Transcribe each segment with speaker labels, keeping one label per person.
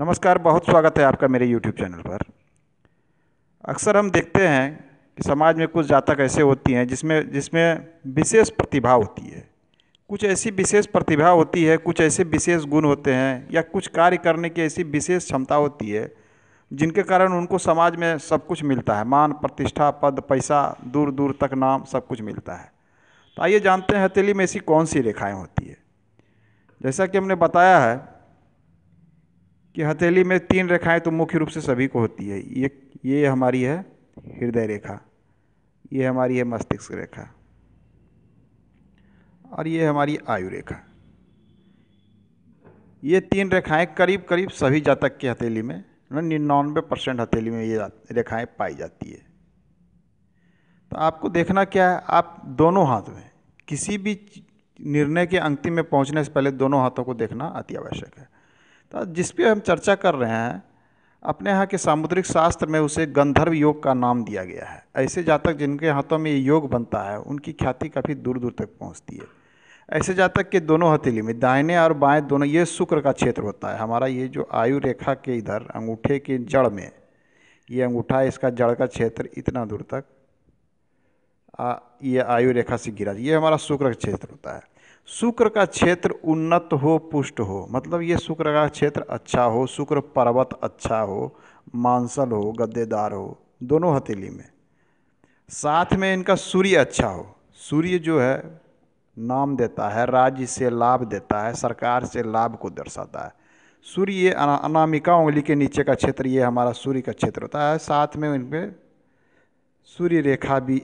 Speaker 1: नमस्कार बहुत स्वागत है आपका मेरे यूट्यूब चैनल पर अक्सर हम देखते हैं कि समाज में कुछ जातक ऐसे होती हैं जिसमें जिसमें विशेष प्रतिभा होती है कुछ ऐसी विशेष प्रतिभा होती है कुछ ऐसे विशेष गुण होते हैं या कुछ कार्य करने की ऐसी विशेष क्षमता होती है जिनके कारण उनको समाज में सब कुछ मिलता है मान प्रतिष्ठा पद पैसा दूर दूर तक नाम सब कुछ मिलता है तो आइए जानते हैं हथेली में ऐसी कौन सी रेखाएँ होती है जैसा कि हमने बताया है कि हथेली में तीन रेखाएं तो मुख्य रूप से सभी को होती है ये ये हमारी है हृदय रेखा ये हमारी है मस्तिष्क रेखा और ये हमारी आयु रेखा ये तीन रेखाएं करीब करीब सभी जातक की हथेली में मतलब निन्यानवे परसेंट हथेली में ये रेखाएं पाई जाती है तो आपको देखना क्या है आप दोनों हाथ में किसी भी निर्णय के अंतिम में पहुंचने से पहले दोनों हाथों को देखना अति आवश्यक है तो जिस पे हम चर्चा कर रहे हैं अपने यहाँ के सामुद्रिक शास्त्र में उसे गंधर्व योग का नाम दिया गया है ऐसे जातक जिनके हाथों में ये योग बनता है उनकी ख्याति काफ़ी दूर दूर तक पहुँचती है ऐसे जातक के दोनों हथेली में दाहिने और बाएं दोनों ये शुक्र का क्षेत्र होता है हमारा ये जो आयु रेखा के इधर अंगूठे के जड़ में ये अंगूठा इसका जड़ का क्षेत्र इतना दूर तक आ, ये आयु रेखा से गिरा ये हमारा शुक्र का क्षेत्र होता है शुक्र का क्षेत्र उन्नत हो पुष्ट हो मतलब ये शुक्र का क्षेत्र अच्छा हो शुक्र पर्वत अच्छा हो मांसल हो गद्देदार हो दोनों हथेली में साथ में इनका सूर्य अच्छा हो सूर्य जो है नाम देता है राज्य से लाभ देता है सरकार से लाभ को दर्शाता है सूर्य ये अनामिका उंगली के नीचे का क्षेत्र ये हमारा सूर्य का क्षेत्र होता है साथ में इनके सूर्य रेखा भी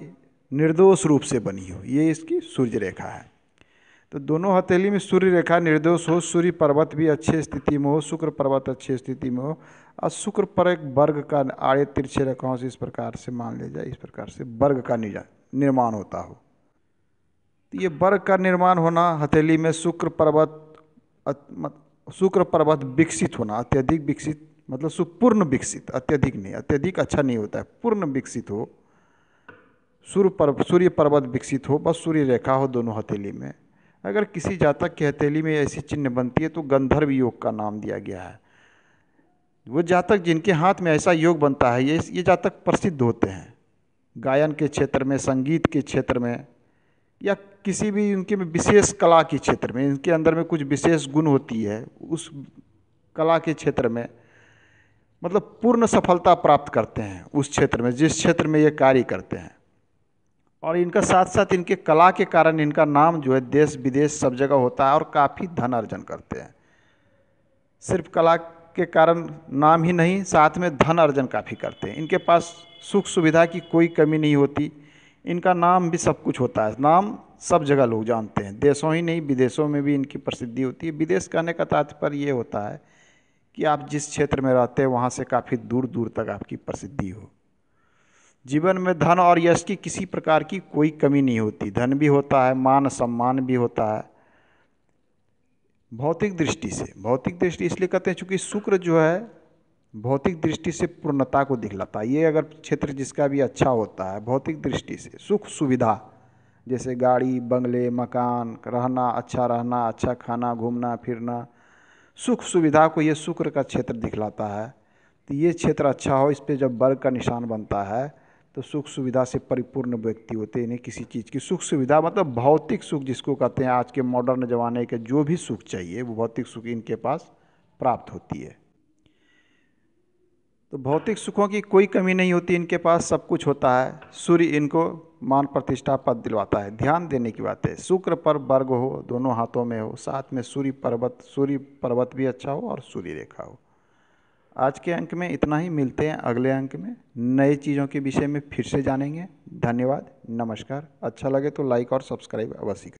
Speaker 1: निर्दोष रूप से बनी हो ये इसकी सूर्य रेखा है तो दोनों हथेली में सूर्य रेखा निर्दोष हो सूर्य पर्वत भी अच्छे स्थिति में हो शुक्र पर्वत अच्छे स्थिति में हो और शुक्र पर एक वर्ग का आड़े तिरछे रेखाओं से इस प्रकार से मान लिया जाए इस प्रकार से वर्ग का निर्माण होता हो तो ये वर्ग का निर्माण होना हथेली में शुक्र पर्वत शुक्र पर्वत विकसित होना अत्यधिक विकसित मतलब सुपूर्ण विकसित अत्यधिक नहीं अत्यधिक अच्छा नहीं होता है पूर्ण विकसित हो सूर्य पर्व सूर्य पर्वत विकसित हो बस सूर्य रेखा हो दोनों हथेली में अगर किसी जातक की हथेली में ऐसी चिन्ह बनती है तो गंधर्व योग का नाम दिया गया है वो जातक जिनके हाथ में ऐसा योग बनता है ये ये जातक प्रसिद्ध होते हैं गायन के क्षेत्र में संगीत के क्षेत्र में या किसी भी उनके में विशेष कला के क्षेत्र में इनके अंदर में कुछ विशेष गुण होती है उस कला के क्षेत्र में मतलब पूर्ण सफलता प्राप्त करते हैं उस क्षेत्र में जिस क्षेत्र में ये कार्य करते हैं और इनका साथ साथ इनके कला के कारण इनका नाम जो है देश विदेश सब जगह होता है और काफ़ी धन अर्जन करते हैं सिर्फ कला के कारण नाम ही नहीं साथ में धन अर्जन काफ़ी करते हैं इनके पास सुख सुविधा की कोई कमी नहीं होती इनका नाम भी सब कुछ होता है नाम सब जगह लोग जानते हैं देशों ही नहीं विदेशों में भी इनकी प्रसिद्धि होती है विदेश कहने का तात्पर्य ये होता है कि आप जिस क्षेत्र में रहते हैं वहाँ से काफ़ी दूर दूर तक आपकी प्रसिद्धि हो जीवन में धन और यश की किसी प्रकार की कोई कमी नहीं होती धन भी होता है मान सम्मान भी होता है भौतिक दृष्टि से भौतिक दृष्टि इसलिए कहते हैं चूँकि शुक्र जो है भौतिक दृष्टि से पूर्णता को दिखलाता है ये अगर क्षेत्र जिसका भी अच्छा होता है भौतिक दृष्टि से सुख सुविधा जैसे गाड़ी बंगले मकान रहना अच्छा रहना अच्छा खाना घूमना फिरना सुख सुविधा को ये शुक्र का क्षेत्र दिखलाता है तो ये क्षेत्र अच्छा हो इस पर जब वर्ग का निशान बनता है तो सुख सुविधा से परिपूर्ण व्यक्ति होते हैं इन्हें किसी चीज़ की सुख सुविधा मतलब भौतिक सुख जिसको कहते हैं आज के मॉडर्न ज़माने के जो भी सुख चाहिए वो भौतिक सुख इनके पास प्राप्त होती है तो भौतिक सुखों की कोई कमी नहीं होती इनके पास सब कुछ होता है सूर्य इनको मान प्रतिष्ठा पद दिलवाता है ध्यान देने की बात है शुक्र पर वर्ग हो दोनों हाथों में हो साथ में सूर्य पर्वत सूर्य पर्वत भी अच्छा हो और सूर्य रेखा हो आज के अंक में इतना ही मिलते हैं अगले अंक में नए चीज़ों के विषय में फिर से जानेंगे धन्यवाद नमस्कार अच्छा लगे तो लाइक और सब्सक्राइब अवश्य करें